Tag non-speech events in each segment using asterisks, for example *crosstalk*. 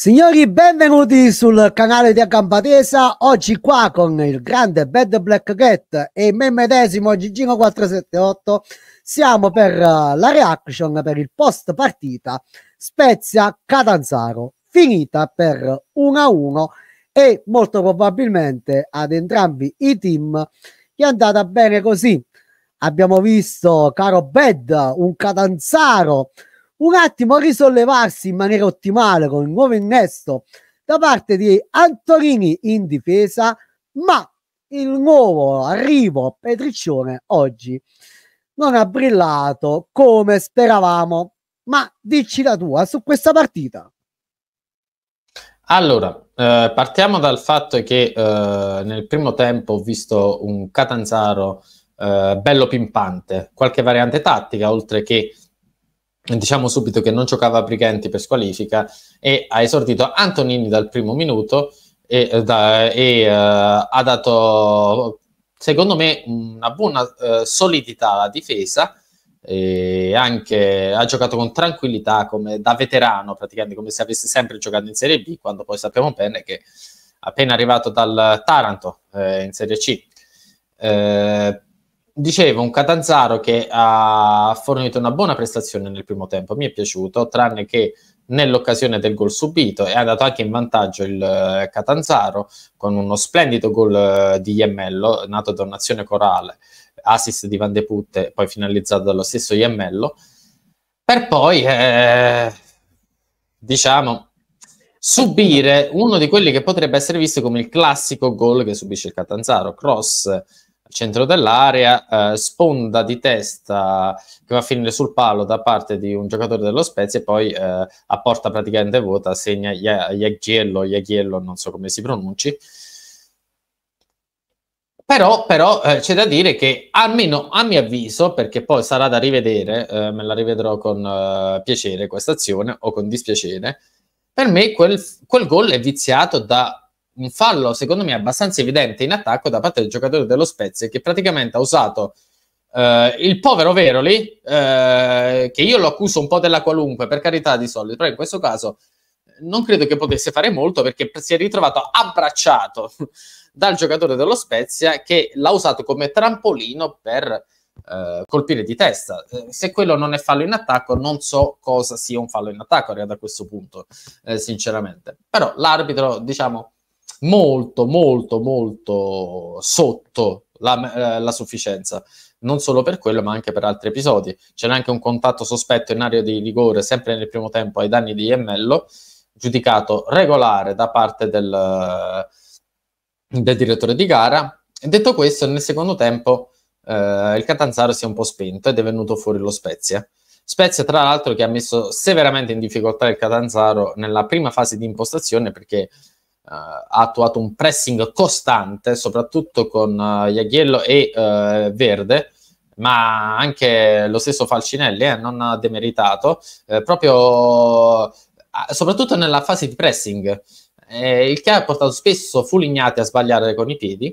Signori, benvenuti sul canale di Acambatesa. Oggi qua con il grande Bad Black Cat e me medesimo Gigino478 siamo per eh, la reaction per il post partita Spezia Catanzaro, finita per 1-1 e molto probabilmente ad entrambi i team è andata bene così. Abbiamo visto, caro Bad, un Catanzaro un attimo risollevarsi in maniera ottimale con il nuovo innesto da parte di Antonini in difesa, ma il nuovo arrivo Petriccione oggi non ha brillato come speravamo. Ma dici la tua su questa partita. Allora, eh, partiamo dal fatto che eh, nel primo tempo ho visto un Catanzaro eh, bello pimpante, qualche variante tattica, oltre che diciamo subito che non giocava Brighenti per squalifica e ha esordito Antonini dal primo minuto e, eh, da, e uh, ha dato secondo me una buona uh, solidità alla difesa e anche ha giocato con tranquillità come da veterano praticamente come se avesse sempre giocato in Serie B quando poi sappiamo bene che appena arrivato dal Taranto eh, in Serie C eh, dicevo, un Catanzaro che ha fornito una buona prestazione nel primo tempo, mi è piaciuto, tranne che nell'occasione del gol subito è andato anche in vantaggio il eh, Catanzaro con uno splendido gol eh, di Iemmello, nato da un'azione corale, assist di Van de Putte, poi finalizzato dallo stesso Iemmello, per poi, eh, diciamo, subire uno di quelli che potrebbe essere visto come il classico gol che subisce il Catanzaro, cross centro dell'area, eh, sponda di testa che va a finire sul palo da parte di un giocatore dello Spezia e poi eh, a porta praticamente vuota segna Iaghiello, Iaghiello, non so come si pronunci. Però, però eh, c'è da dire che almeno a mio avviso, perché poi sarà da rivedere, eh, me la rivedrò con eh, piacere questa azione o con dispiacere, per me quel, quel gol è viziato da un fallo, secondo me, abbastanza evidente in attacco da parte del giocatore dello Spezia, che praticamente ha usato eh, il povero Veroli, eh, che io lo accuso un po' della qualunque, per carità di solito, però in questo caso eh, non credo che potesse fare molto perché si è ritrovato abbracciato *laughs* dal giocatore dello Spezia che l'ha usato come trampolino per eh, colpire di testa. Eh, se quello non è fallo in attacco, non so cosa sia un fallo in attacco, arrivato a questo punto, eh, sinceramente. Però l'arbitro, diciamo, molto, molto, molto sotto la, eh, la sufficienza non solo per quello, ma anche per altri episodi. C'era anche un contatto sospetto in area di rigore, sempre nel primo tempo, ai danni di Iemmello, giudicato regolare da parte del, del direttore di gara. detto questo, nel secondo tempo eh, il Catanzaro si è un po' spento ed è venuto fuori lo Spezia. Spezia, tra l'altro, che ha messo severamente in difficoltà il Catanzaro nella prima fase di impostazione perché eh, ha attuato un pressing costante, soprattutto con Iaghiello eh, e eh, Verde, ma anche lo stesso Falcinelli eh, non ha demeritato, eh, proprio soprattutto nella fase di pressing, eh, il che ha portato spesso Fulignati a sbagliare con i piedi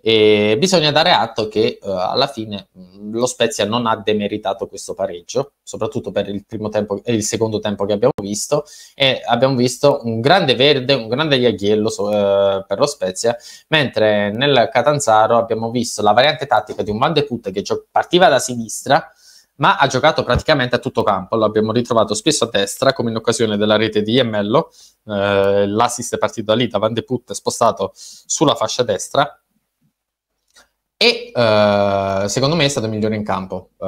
e bisogna dare atto che uh, alla fine mm, lo Spezia non ha demeritato questo pareggio, soprattutto per il primo tempo e il secondo tempo che abbiamo visto. E abbiamo visto un grande verde, un grande Iaghiello uh, per lo Spezia, mentre nel Catanzaro abbiamo visto la variante tattica di un Van de Putte che gio- partiva da sinistra, ma ha giocato praticamente a tutto campo. L'abbiamo ritrovato spesso a destra, come in occasione della rete di Iemmello. Eh, l'assist è partito da lì, da Van de Putte spostato sulla fascia destra e uh, secondo me è stato migliore in campo uh,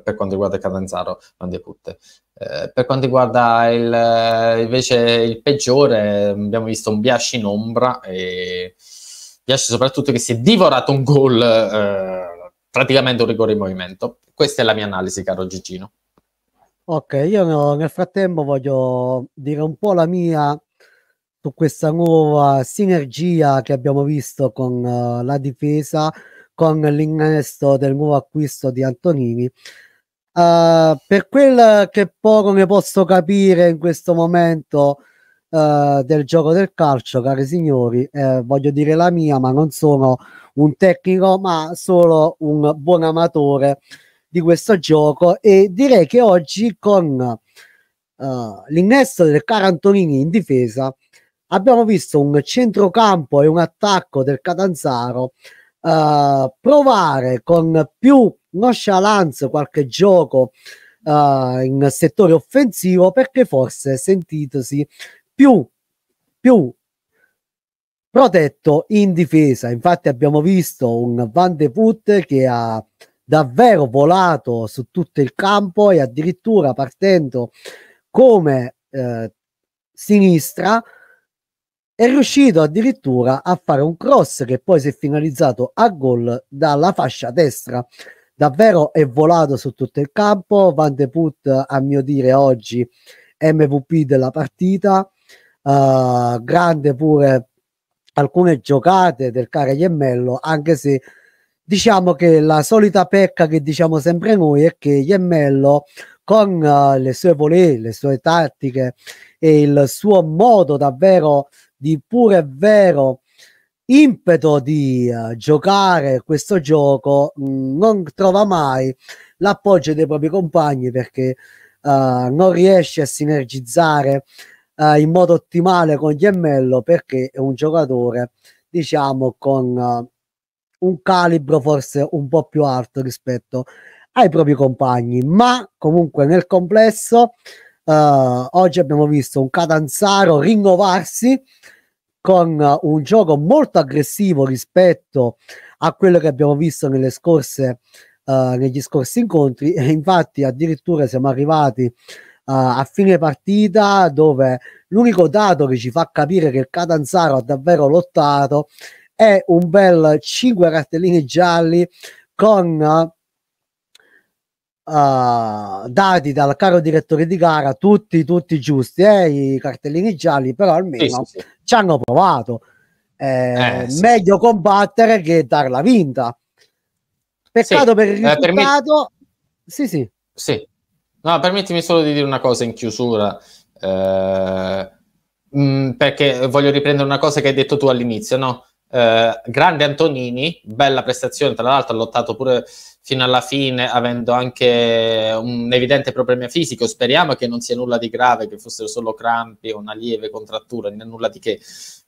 per quanto riguarda Catanzaro, Van Putte. Uh, eh, per quanto riguarda il, invece il peggiore, abbiamo visto un Biasci in ombra e Biasci soprattutto che si è divorato un gol, praticamente un rigore in movimento. Questa è la mia analisi, caro Gigino. Ok, io no, nel frattempo voglio dire un po' la mia su questa nuova sinergia che abbiamo visto con la difesa con l'innesto del nuovo acquisto di Antonini. Uh, per quel che poco ne posso capire in questo momento uh, del gioco del calcio, cari signori, eh, voglio dire la mia, ma non sono un tecnico, ma solo un buon amatore di questo gioco e direi che oggi con uh, l'innesto del caro Antonini in difesa abbiamo visto un centrocampo e un attacco del Catanzaro eh, provare con più nonchalance qualche gioco uh, in settore offensivo perché forse sentitosi più, più protetto in difesa. Infatti abbiamo visto un Van de Voet che ha davvero volato su tutto il campo e addirittura partendo come eh, sinistra è riuscito addirittura a fare un cross che poi si è finalizzato a gol dalla fascia destra. Davvero è volato su tutto il campo. Van de Put, a mio dire, oggi MVP della partita. Uh, grande pure alcune giocate del Care Iemmello, anche se diciamo che la solita pecca che diciamo sempre noi è che Iemmello con uh, le sue volée, le sue tattiche e il suo modo davvero di puro vero impeto di uh, giocare questo gioco mh, mm, non trova mai l'appoggio dei propri compagni perché uh, non riesce a sinergizzare uh, in modo ottimale con Gemmello perché è un giocatore diciamo con un calibro forse un po' più alto rispetto ai propri compagni ma comunque nel complesso Uh, oggi abbiamo visto un Catanzaro rinnovarsi con uh, un gioco molto aggressivo rispetto a quello che abbiamo visto nelle scorse, uh, negli scorsi incontri e infatti addirittura siamo arrivati eh, a fine partita dove l'unico dato che ci fa capire che il Catanzaro ha davvero lottato è un bel 5 cartellini gialli con uh, dati dal caro direttore di gara, tutti, tutti giusti, eh, i cartellini gialli, però almeno sì, sì, sì. ci hanno provato. Eh, eh meglio combattere che darla vinta. Peccato per il eh, risultato. Eh, sì, sì. sì. No, permettimi solo di dire una cosa in chiusura. Eh, mh, mm, perché voglio riprendere una cosa che hai detto tu all'inizio, no? Eh, grande Antonini, bella prestazione, tra l'altro ha lottato pure fino alla fine avendo anche un evidente problema fisico, speriamo che non sia nulla di grave, che fossero solo crampi o una lieve contrattura, nulla di che,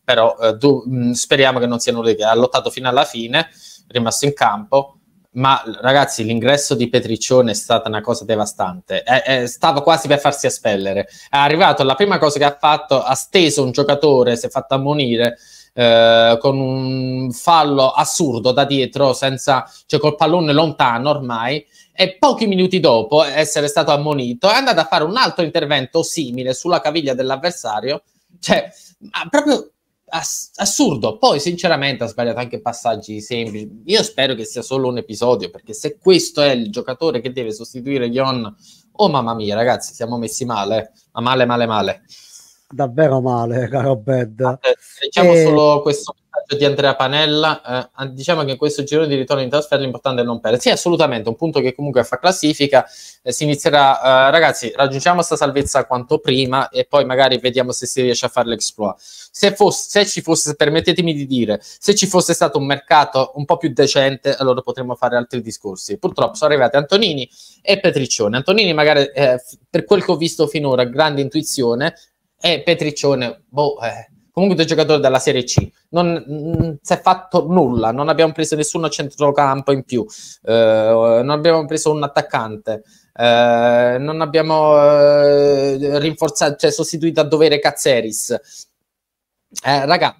però eh, du- mh, mm, speriamo che non sia nulla di che, ha lottato fino alla fine, rimasto in campo, ma ragazzi l'ingresso di Petriccione è stata una cosa devastante è, è, stava quasi per farsi espellere è arrivato la prima cosa che ha fatto ha steso un giocatore si è fatto ammonire eh, con un fallo assurdo da dietro, senza, cioè col pallone lontano ormai, e pochi minuti dopo essere stato ammonito è andato a fare un altro intervento simile sulla caviglia dell'avversario, cioè proprio ass- assurdo. Poi sinceramente ha sbagliato anche passaggi semplici. Io spero che sia solo un episodio, perché se questo è il giocatore che deve sostituire Gion, oh mamma mia ragazzi, siamo messi male, ma male male male davvero male, *laughs* caro Bed. diciamo e... solo questo messaggio di Andrea Panella. Eh, diciamo che in questo giro di ritorno in trasferta l'importante è non perdere. Sì, assolutamente, un punto che comunque fa classifica. Eh, si inizierà, eh, ragazzi, raggiungiamo questa salvezza quanto prima e poi magari vediamo se si riesce a fare l'exploit. Se, fosse, se ci fosse, permettetemi di dire, se ci fosse stato un mercato un po' più decente, allora potremmo fare altri discorsi. Purtroppo sono arrivati Antonini e Petriccione. Antonini magari, eh, per quel che ho visto finora, grande intuizione, e Petriccione, boh, eh, comunque due giocatori della Serie C, non mm, si è fatto nulla, non abbiamo preso nessuno a centrocampo in più, eh, non abbiamo preso un attaccante, eh, non abbiamo eh, rinforzato, cioè sostituito a dovere Cazzeris. Eh, raga,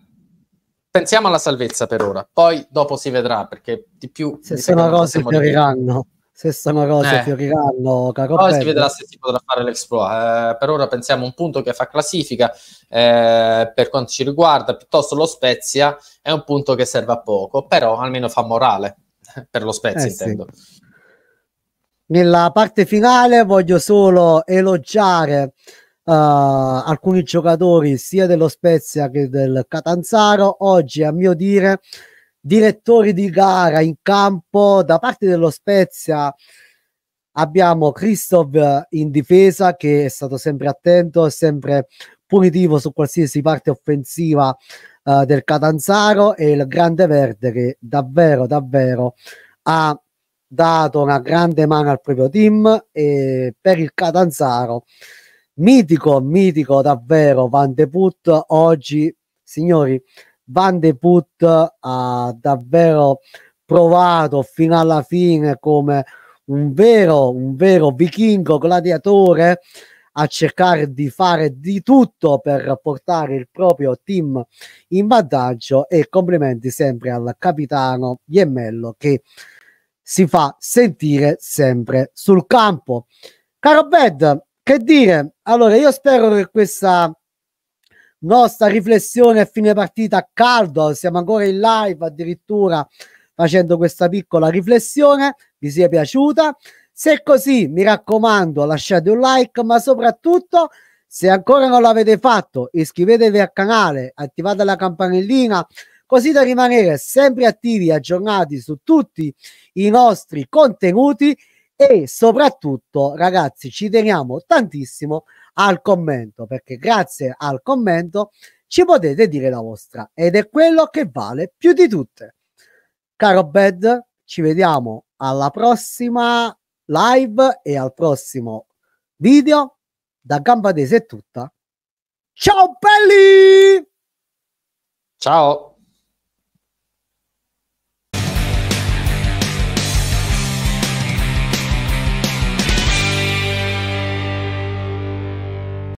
pensiamo alla salvezza per ora, poi dopo si vedrà perché di più... Se sono cose che arriveranno. Stessa cosa, eh. fioriranno, caro Poi si vedrà se si potrà fare l'exploit. Eh, per ora pensiamo a un punto che fa classifica eh, per quanto ci riguarda, piuttosto lo Spezia è un punto che serve a poco, però almeno fa morale *laughs* per lo Spezia, eh intendo. Sì. Nella parte finale voglio solo elogiare Uh, alcuni giocatori sia dello Spezia che del Catanzaro oggi a mio dire direttori di gara in campo da parte dello Spezia abbiamo Christoph in difesa che è stato sempre attento sempre punitivo su qualsiasi parte offensiva uh, del Catanzaro e il grande Verde che davvero davvero ha dato una grande mano al proprio team e per il Catanzaro mitico mitico davvero Van de Put oggi signori Van de Put ha davvero provato fino alla fine come un vero, un vero vichingo gladiatore a cercare di fare di tutto per portare il proprio team in vantaggio e complimenti sempre al capitano Iemmello che si fa sentire sempre sul campo. Caro Bed, che dire? Allora, io spero che questa nostra riflessione a fine partita a caldo, siamo ancora in live addirittura facendo questa piccola riflessione, vi sia piaciuta. Se è così, mi raccomando, lasciate un like, ma soprattutto se ancora non l'avete fatto, iscrivetevi al canale, attivate la campanellina così da rimanere sempre attivi e aggiornati su tutti i nostri contenuti e soprattutto, ragazzi, ci teniamo tantissimo al commento, perché grazie al commento ci potete dire la vostra ed è quello che vale più di tutte. Caro Bed, ci vediamo alla prossima live e al prossimo video. Da Gambadese è tutta. Ciao belli! Ciao!